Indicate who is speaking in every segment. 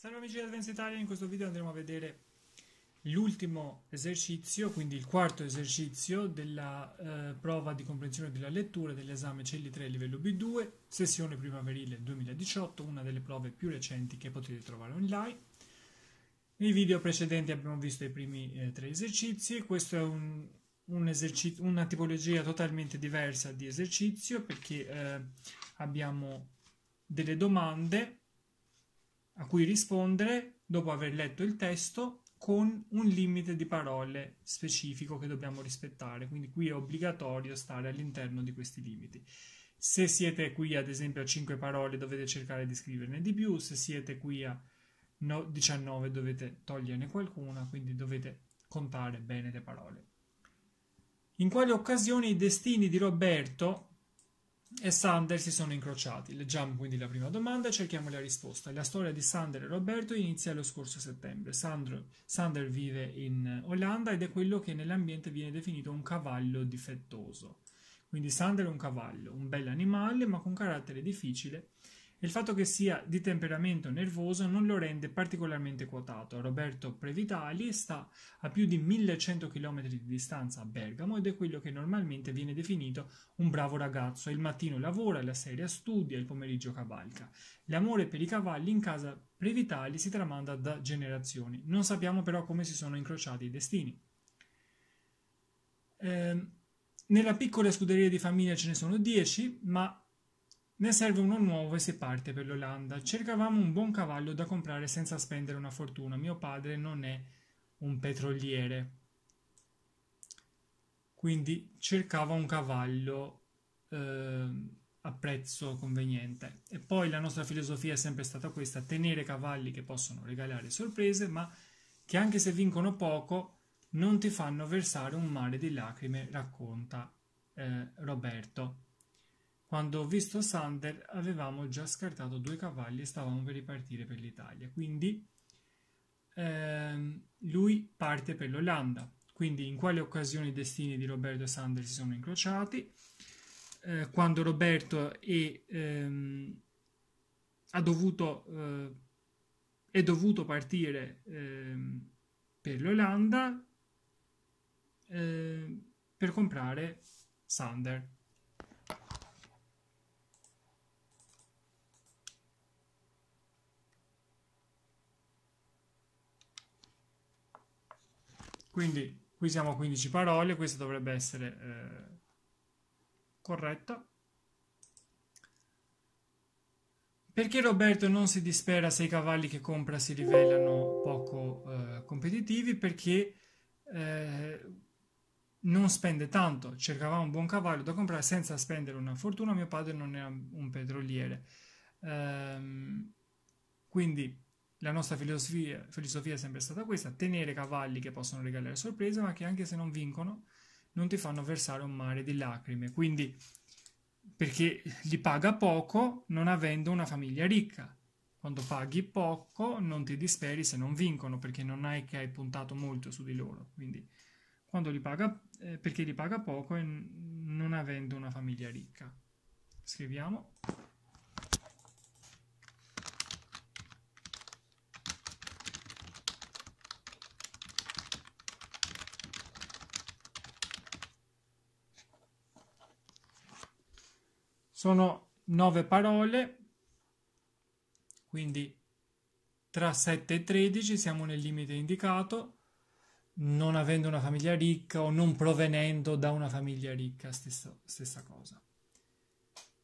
Speaker 1: Salve amici di Advanced Italian, in questo video andremo a vedere l'ultimo esercizio, quindi il quarto esercizio della eh, prova di comprensione della lettura dell'esame Celli 3 livello B2, sessione primaverile 2018, una delle prove più recenti che potete trovare online. Nei video precedenti abbiamo visto i primi eh, tre esercizi, questo è un, un una tipologia totalmente diversa di esercizio perché eh, abbiamo delle domande a cui rispondere dopo aver letto il testo con un limite di parole specifico che dobbiamo rispettare, quindi qui è obbligatorio stare all'interno di questi limiti. Se siete qui ad esempio a 5 parole dovete cercare di scriverne di più, se siete qui a 19 dovete toglierne qualcuna, quindi dovete contare bene le parole. In quale occasione i destini di Roberto e Sander si sono incrociati. Leggiamo quindi la prima domanda e cerchiamo la risposta. La storia di Sander e Roberto inizia lo scorso settembre. Sandro, Sander vive in Olanda ed è quello che nell'ambiente viene definito un cavallo difettoso. Quindi Sander è un cavallo, un bel animale ma con carattere difficile il fatto che sia di temperamento nervoso non lo rende particolarmente quotato. Roberto Previtali sta a più di 1100 km di distanza a Bergamo ed è quello che normalmente viene definito un bravo ragazzo. Il mattino lavora, la sera studia, il pomeriggio cavalca. L'amore per i cavalli in casa Previtali si tramanda da generazioni. Non sappiamo però come si sono incrociati i destini. Ehm, nella piccola scuderia di famiglia ce ne sono 10, ma ne serve uno nuovo e si parte per l'Olanda. Cercavamo un buon cavallo da comprare senza spendere una fortuna. Mio padre non è un petroliere. Quindi cercava un cavallo eh, a prezzo conveniente. E poi la nostra filosofia è sempre stata questa, tenere cavalli che possono regalare sorprese, ma che anche se vincono poco non ti fanno versare un mare di lacrime, racconta eh, Roberto. Quando ho visto Sander avevamo già scartato due cavalli e stavamo per ripartire per l'Italia. Quindi ehm, lui parte per l'Olanda. Quindi in quale occasione i destini di Roberto e Sander si sono incrociati? Eh, quando Roberto è, ehm, dovuto, eh, è dovuto partire ehm, per l'Olanda eh, per comprare Sander Quindi qui siamo a 15 parole, questa dovrebbe essere eh, corretta. Perché Roberto non si dispera se i cavalli che compra si rivelano poco eh, competitivi? Perché eh, non spende tanto, cercava un buon cavallo da comprare senza spendere una fortuna, mio padre non era un petroliere. Ehm, quindi la nostra filosofia, filosofia è sempre stata questa, tenere cavalli che possono regalare sorprese, ma che anche se non vincono, non ti fanno versare un mare di lacrime. Quindi, perché li paga poco non avendo una famiglia ricca. Quando paghi poco non ti disperi se non vincono, perché non hai che hai puntato molto su di loro. Quindi, quando li paga, eh, perché li paga poco e non avendo una famiglia ricca. Scriviamo. Sono nove parole, quindi tra 7 e 13 siamo nel limite indicato, non avendo una famiglia ricca o non provenendo da una famiglia ricca, stessa, stessa cosa.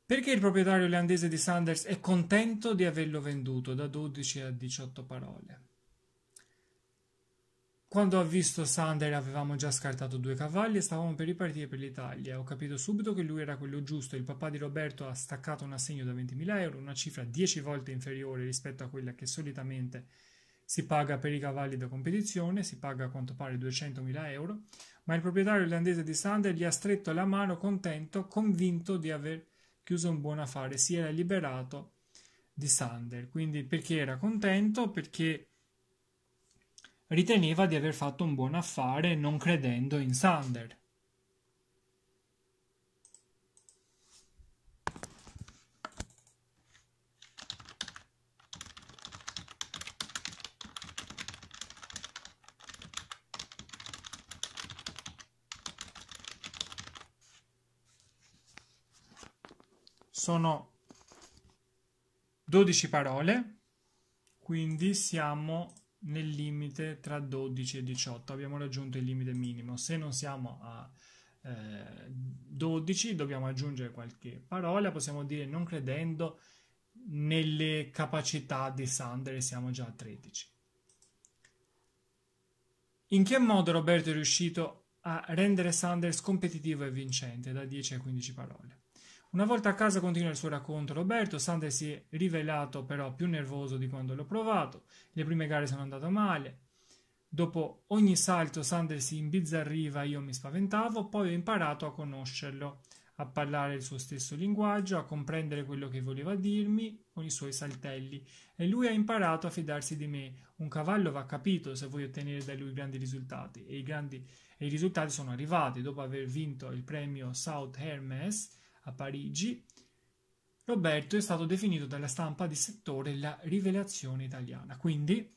Speaker 1: Perché il proprietario olandese di Sanders è contento di averlo venduto da 12 a 18 parole? Quando ho visto Sander avevamo già scartato due cavalli e stavamo per ripartire per l'Italia. Ho capito subito che lui era quello giusto. Il papà di Roberto ha staccato un assegno da 20.000 euro, una cifra 10 volte inferiore rispetto a quella che solitamente si paga per i cavalli da competizione, si paga a quanto pare 200.000 euro, ma il proprietario irlandese di Sander gli ha stretto la mano contento, convinto di aver chiuso un buon affare, si era liberato di Sander. Quindi perché era contento? Perché riteneva di aver fatto un buon affare non credendo in Sander. Sono 12 parole, quindi siamo nel limite tra 12 e 18 abbiamo raggiunto il limite minimo se non siamo a eh, 12 dobbiamo aggiungere qualche parola possiamo dire non credendo nelle capacità di Sander siamo già a 13 in che modo Roberto è riuscito a rendere Sanders competitivo e vincente da 10 a 15 parole una volta a casa continua il suo racconto Roberto, Sander si è rivelato però più nervoso di quando l'ho provato, le prime gare sono andate male, dopo ogni salto Sander si imbizzarriva e io mi spaventavo, poi ho imparato a conoscerlo, a parlare il suo stesso linguaggio, a comprendere quello che voleva dirmi con i suoi saltelli e lui ha imparato a fidarsi di me. Un cavallo va capito se vuoi ottenere da lui grandi risultati e i, grandi, e i risultati sono arrivati dopo aver vinto il premio South Hermes a Parigi, Roberto è stato definito dalla stampa di settore la rivelazione italiana. Quindi,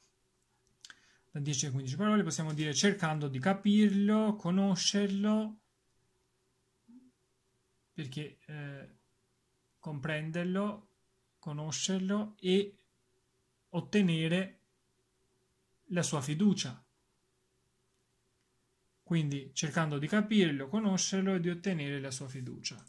Speaker 1: da 10 a 15 parole possiamo dire cercando di capirlo, conoscerlo, perché eh, comprenderlo, conoscerlo e ottenere la sua fiducia. Quindi cercando di capirlo, conoscerlo e di ottenere la sua fiducia.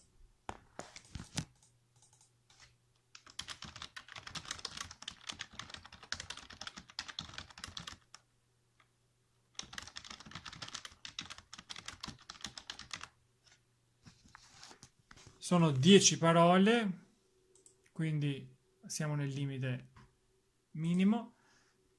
Speaker 1: Sono 10 parole, quindi siamo nel limite minimo.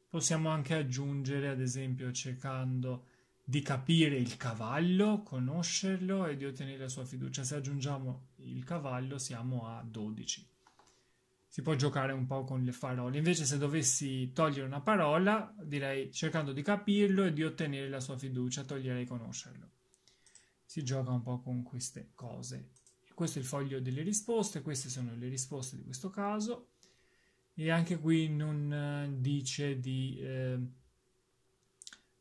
Speaker 1: Possiamo anche aggiungere, ad esempio, cercando di capire il cavallo, conoscerlo e di ottenere la sua fiducia. Se aggiungiamo il cavallo siamo a 12. Si può giocare un po' con le parole. Invece se dovessi togliere una parola, direi cercando di capirlo e di ottenere la sua fiducia, toglierei conoscerlo. Si gioca un po' con queste cose questo è il foglio delle risposte, queste sono le risposte di questo caso e anche qui non eh, dice di eh,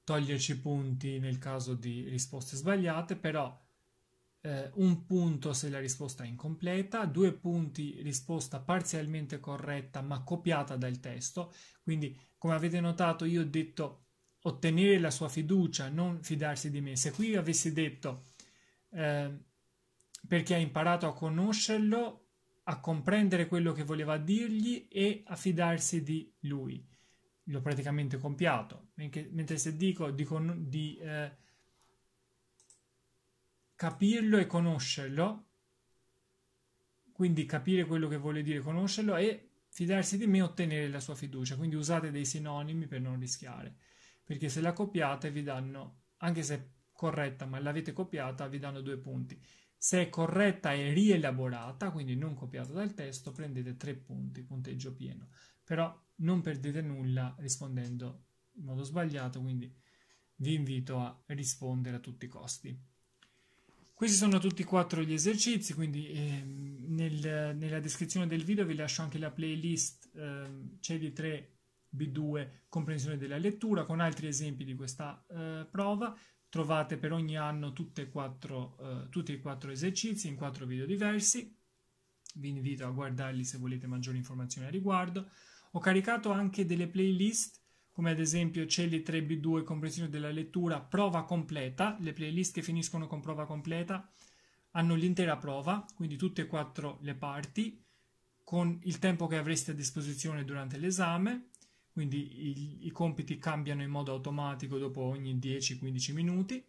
Speaker 1: toglierci punti nel caso di risposte sbagliate, però eh, un punto se la risposta è incompleta, due punti risposta parzialmente corretta ma copiata dal testo, quindi come avete notato io ho detto ottenere la sua fiducia, non fidarsi di me. Se qui avessi detto eh, perché ha imparato a conoscerlo, a comprendere quello che voleva dirgli e a fidarsi di lui. L'ho praticamente compiato, mentre se dico di, con- di eh, capirlo e conoscerlo, quindi capire quello che vuole dire conoscerlo e fidarsi di me e ottenere la sua fiducia. Quindi usate dei sinonimi per non rischiare, perché se la copiate vi danno, anche se corretta ma l'avete copiata vi danno due punti. Se è corretta e rielaborata, quindi non copiata dal testo, prendete tre punti, punteggio pieno. Però non perdete nulla rispondendo in modo sbagliato, quindi vi invito a rispondere a tutti i costi. Questi sono tutti e quattro gli esercizi, quindi eh, nel, nella descrizione del video vi lascio anche la playlist eh, CD3 B2 comprensione della lettura con altri esempi di questa eh, prova. Trovate per ogni anno quattro, eh, tutti e quattro esercizi in quattro video diversi. Vi invito a guardarli se volete maggiori informazioni a riguardo. Ho caricato anche delle playlist, come ad esempio Celli 3B2 comprensione della lettura, prova completa. Le playlist che finiscono con prova completa hanno l'intera prova, quindi tutte e quattro le parti, con il tempo che avreste a disposizione durante l'esame quindi i, i compiti cambiano in modo automatico dopo ogni 10-15 minuti.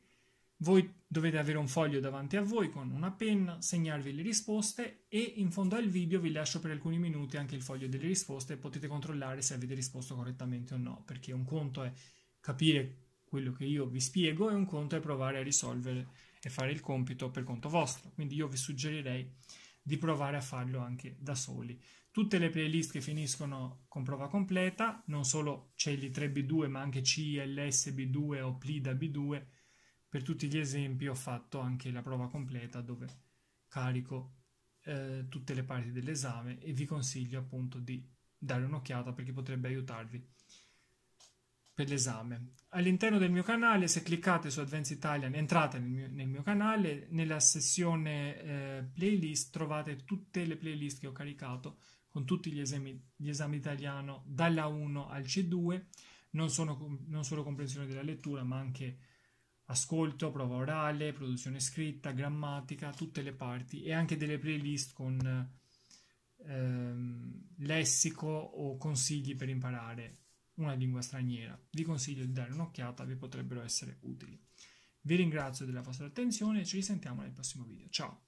Speaker 1: Voi dovete avere un foglio davanti a voi con una penna, segnarvi le risposte e in fondo al video vi lascio per alcuni minuti anche il foglio delle risposte e potete controllare se avete risposto correttamente o no, perché un conto è capire quello che io vi spiego e un conto è provare a risolvere e fare il compito per conto vostro. Quindi io vi suggerirei di provare a farlo anche da soli. Tutte le playlist che finiscono con prova completa, non solo Celli 3B2 ma anche CLSB2 o Plida B2, per tutti gli esempi ho fatto anche la prova completa dove carico eh, tutte le parti dell'esame e vi consiglio appunto di dare un'occhiata perché potrebbe aiutarvi per l'esame. All'interno del mio canale, se cliccate su Advanced Italian, entrate nel mio, nel mio canale, nella sessione eh, playlist trovate tutte le playlist che ho caricato con tutti gli esami, gli esami italiano dalla 1 al C2, non, sono, non solo comprensione della lettura, ma anche ascolto, prova orale, produzione scritta, grammatica, tutte le parti e anche delle playlist con ehm, lessico o consigli per imparare una lingua straniera. Vi consiglio di dare un'occhiata, vi potrebbero essere utili. Vi ringrazio della vostra attenzione e ci risentiamo nel prossimo video. Ciao!